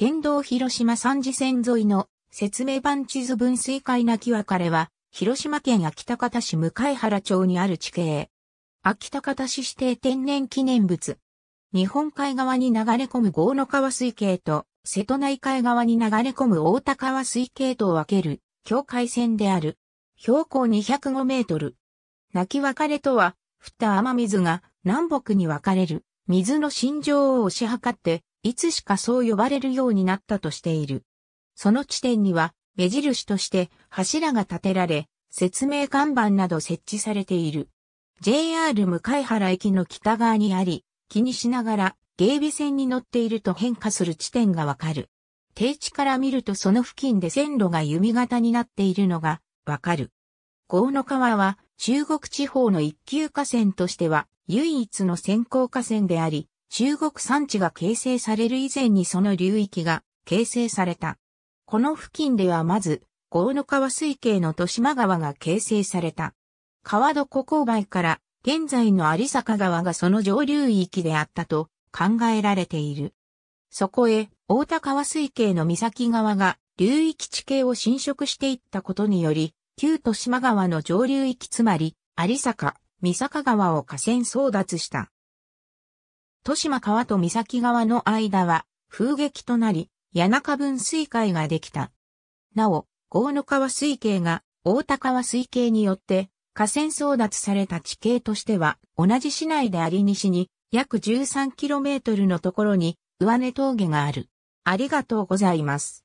県道広島三次線沿いの説明版地図分水海なき別れは、広島県秋田方市向原町にある地形。秋田方市指定天然記念物。日本海側に流れ込む豪の川水系と、瀬戸内海側に流れ込む大田川水系とを分ける境界線である。標高205メートル。泣き別れとは、降った雨水が南北に分かれる水の心情を押し量っていつしかそう呼ばれるようになったとしている。その地点には、目印として柱が建てられ、説明看板など設置されている。JR 向原駅の北側にあり、気にしながら、芸備線に乗っていると変化する地点がわかる。定地から見るとその付近で線路が弓形になっているのがわかる。河の川は中国地方の一級河川としては唯一の先行河川であり、中国山地が形成される以前にその流域が形成された。この付近ではまず、豪の川水系の豊島川が形成された。川床勾配から現在の有坂川がその上流域であったと考えられている。そこへ、大田川水系の岬川が流域地形を侵食していったことにより、旧豊島川の上流域つまり、有坂、三坂川を河川争奪した。豊島川と岬川の間は風劇となり、谷中分水会ができた。なお、河野川水系が大田川水系によって河川争奪された地形としては同じ市内であり西に約 13km のところに上根峠がある。ありがとうございます。